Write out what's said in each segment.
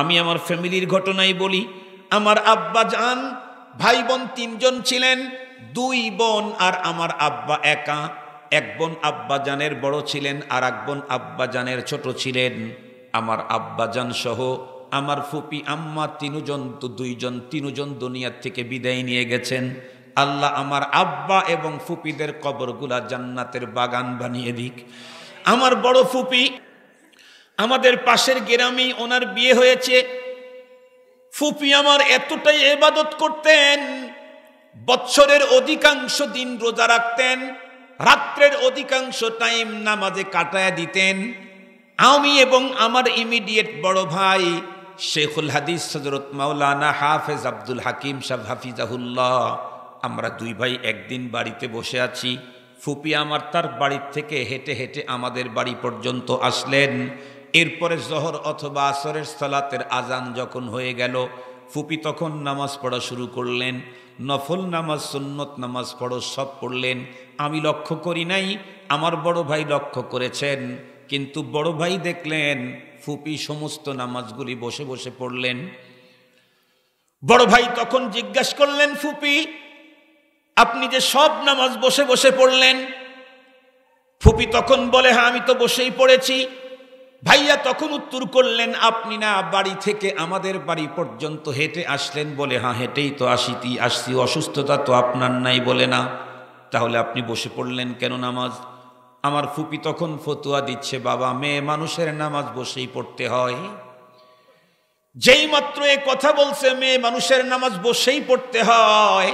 আমি আমার ফ্যামিলির ঘটনাই বলি আমার আব্বা যান ভাই বোন তিনজন ছিলেন দুই বোন আর আমার আব্বা একা এক বোন আব্বাজানের বড় ছিলেন আর এক বোন আব্বাজানের ছোট ছিলেন আমার যান সহ আমার ফুপি আম্মা তিনজন তো দুইজন তিনজন দুনিয়ার থেকে বিদায় নিয়ে গেছেন আল্লাহ আমার আব্বা এবং ফুপিদের কবরগুলা জান্নাতের বাগান বানিয়ে দিক আমার বড় ফুপি আমাদের পাশের গ্রামে ওনার বিয়ে হয়েছে ফুপি আমার এতটাই এবাদত করতেন বৎসরের অধিকাংশ দিন রোজা রাখতেন রাত্রের অধিকাংশ টাইম নামাজে কাটায় দিতেন আমি এবং আমার ইমিডিয়েট বড় ভাই শেখুল হাদিস হজরত মাওলানা হাফেজ আব্দুল হাকিম সাহ হাফিজাহুল্লাহ আমরা দুই ভাই একদিন বাড়িতে বসে আছি ফুপি আমার তার বাড়ির থেকে হেঁটে হেঁটে আমাদের বাড়ি পর্যন্ত আসলেন এরপরে জহর অথবা আসরের সালাতের আজান যখন হয়ে গেল ফুপি তখন নামাজ পড়া শুরু করলেন নফল নামাজ সুন্নত নামাজ পড়ো সব পড়লেন আমি লক্ষ্য করি নাই আমার বড় ভাই লক্ষ্য করেছেন কিন্তু বড় ভাই দেখলেন ফুপি সমস্ত নামাজগুলি বসে বসে পড়লেন বড় ভাই তখন জিজ্ঞেস করলেন ফুপি আপনি যে সব নামাজ বসে বসে পড়লেন ফুপি তখন বলে হ্যাঁ আমি তো বসেই পড়েছি ভাইয়া তখন উত্তর করলেন আপনি না বাড়ি থেকে আমাদের বাড়ি পর্যন্ত হেঁটে আসলেন বলে হ্যাঁ হেঁটেই তো আসিতি আসছি অসুস্থতা তো আপনার নাই বলে না তাহলে আপনি বসে পড়লেন কেন নামাজ আমার ফুপি তখন ফতুয়া দিচ্ছে বাবা মেয়ে মানুষের নামাজ বসেই পড়তে হয় যেই মাত্র এ কথা বলছে মেয়ে মানুষের নামাজ বসেই পড়তে হয়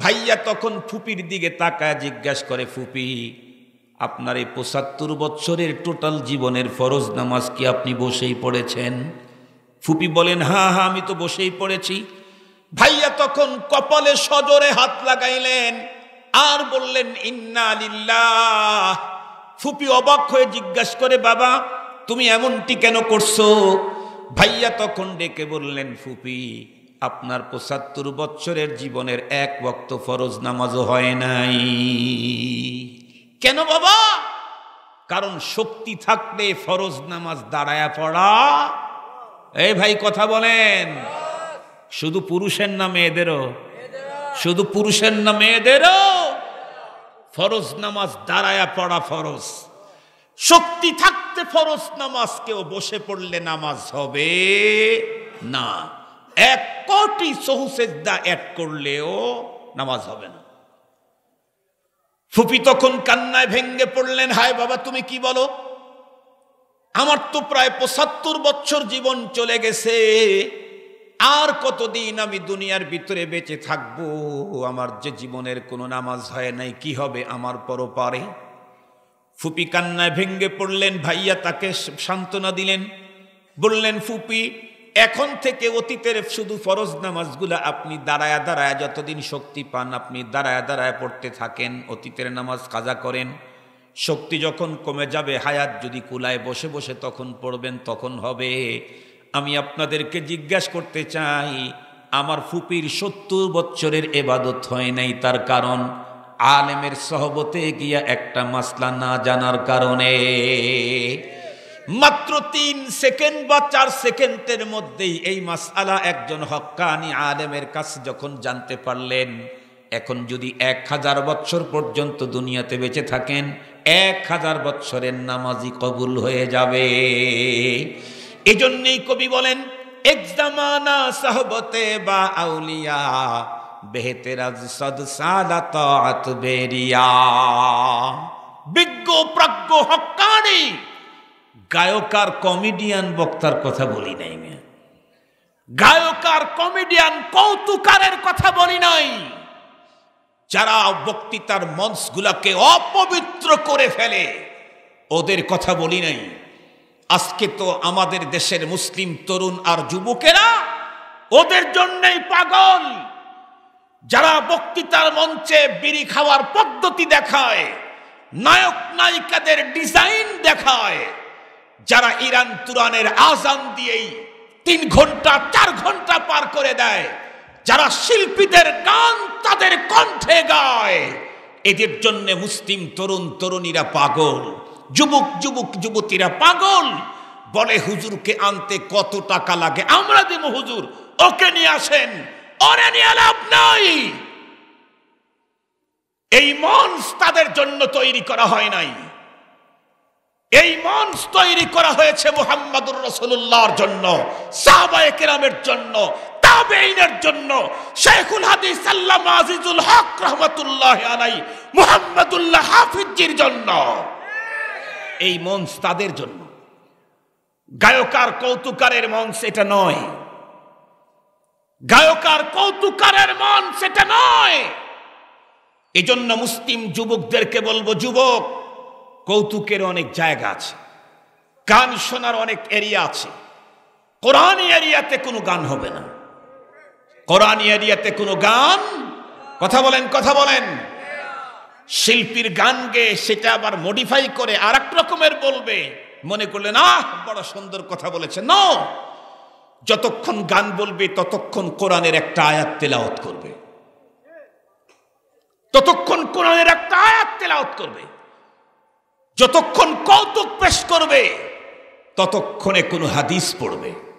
ভাইয়া তখন ফুপির দিকে তাকায় জিজ্ঞাসা করে ফুপি আপনার এই পঁচাত্তর বৎসরের টোটাল জীবনের ফরজ নামাজ কি আপনি বসেই পড়েছেন ফুপি বলেন হা হ্যাঁ, হা হ্যাঁ, আমি তো বসেই পড়েছি ভাইয়া তখন কপালে সজরে হাত লাগাইলেন আর বললেন ইন্না ফুপি অবাক হয়ে জিজ্ঞাসা করে বাবা তুমি এমনটি কেন করছো ভাইয়া তখন ডেকে বললেন ফুপি আপনার পঁচাত্তর বৎসরের জীবনের এক বক্ত ফরজ নামাজও হয় নাই কেন বাবা কারণ শক্তি থাকলে ফরজ নামাজ দাঁড়ায়া পড়া এই ভাই কথা বলেন শুধু পুরুষের না মেয়েদেরও শুধু পুরুষের না মেয়েদেরও ফরজ নামাজ দাঁড়ায়া পড়া ফরজ শক্তি থাকতে ফরজ নামাজ কেউ বসে পড়লে নামাজ হবে না এক কোটি সহুসেজদা অ্যাড করলেও নামাজ হবে না ফুপি তখন কান্নায় ভেঙ্গে পড়লেন হায় বাবা তুমি কি বলো আমার তো প্রায় পঁচাত্তর বছর জীবন চলে গেছে আর কতদিন আমি দুনিয়ার ভিতরে বেঁচে থাকব আমার যে জীবনের কোনো নামাজ হয় নাই কি হবে আমার পরপারে ফুপি কান্নায় ভেঙ্গে পড়লেন ভাইয়া তাকে সান্ত্বনা দিলেন বললেন ফুপি এখন থেকে অতীতের শুধু ফরজ নামাজগুলা আপনি দাঁড়ায়া দাঁড়ায় যতদিন শক্তি পান আপনি দাঁড়ায় দাঁড়ায় পড়তে থাকেন অতীতের নামাজ কাজা করেন শক্তি যখন কমে যাবে হায়াত যদি কুলায় বসে বসে তখন পড়বেন তখন হবে আমি আপনাদেরকে জিজ্ঞাসা করতে চাই আমার ফুপির সত্তর বৎসরের এবাদত হয় নাই তার কারণ আলেমের সহবতে গিয়া একটা মাসলা না জানার কারণে মাত্র তিন সেকেন্ড বা চার সেকেন্ডের মধ্যেই এই আলা একজন হক্কানি আলেমের কাছে যখন জানতে পারলেন এখন যদি এক হাজার বৎসর পর্যন্ত দুনিয়াতে বেঁচে থাকেন এক হাজার বৎসরের নামাজি কবুল হয়ে যাবে এজন্যই কবি বলেন একজামানা সাহবতে বা আউলিয়া বেহেতেরাজ সদ সালাত বেরিয়া বিজ্ঞ প্রজ্ঞ হকানি গায়ক আর কমেডিয়ান বক্তার কথা বলি নাই মিয়া গায়ক আর কমেডিয়ান কৌতুকারের কথা বলি নাই যারা বক্তৃতার মঞ্চগুলাকে অপবিত্র করে ফেলে ওদের কথা বলি নাই আজকে তো আমাদের দেশের মুসলিম তরুণ আর যুবকেরা ওদের জন্যই পাগল যারা বক্তৃতার মঞ্চে বিড়ি খাওয়ার পদ্ধতি দেখায় নায়ক নায়িকাদের ডিজাইন দেখায় যারা ইরান তুরানের আজান দিয়েই তিন ঘন্টা চার ঘন্টা পার করে দেয় যারা শিল্পীদের গান তাদের কণ্ঠে গায় এদের জন্য মুসলিম তরুণ তরুণীরা পাগল যুবক যুবক যুবতীরা পাগল বলে হুজুরকে আনতে কত টাকা লাগে আমরা দেব হুজুর ওকে নিয়ে আসেন ওরে নিয়ে লাভ নাই এই মঞ্চ তাদের জন্য তৈরি করা হয় নাই এই মঞ্চ তৈরি করা হয়েছে মোহাম্মদুর রসুল্লাহর জন্য সাহবায়ে কেরামের জন্য তাবেইনের জন্য শেখুল হাদিস আল্লামা আজিজুল হক জন্য এই মঞ্চ তাদের জন্য কৌতুকারের নয় কৌতুকারের নয় মুসলিম যুবকদেরকে বলবো যুবক কৌতুকের অনেক জায়গা আছে গান শোনার অনেক এরিয়া আছে কোরআন এরিয়াতে কোনো গান হবে না কোরআন এরিয়াতে কোনো গান কথা বলেন কথা বলেন শিল্পীর গান গেয়ে সেটা আবার মডিফাই করে আর রকমের বলবে মনে করলেন আহ বড় সুন্দর কথা বলেছে ন যতক্ষণ গান বলবে ততক্ষণ কোরআনের একটা আয়াত তেলাওত করবে ততক্ষণ কোরআনের একটা আয়াত তেলাওত করবে যতক্ষণ কৌতুক পেশ করবে ততক্ষণে কোনো হাদিস পড়বে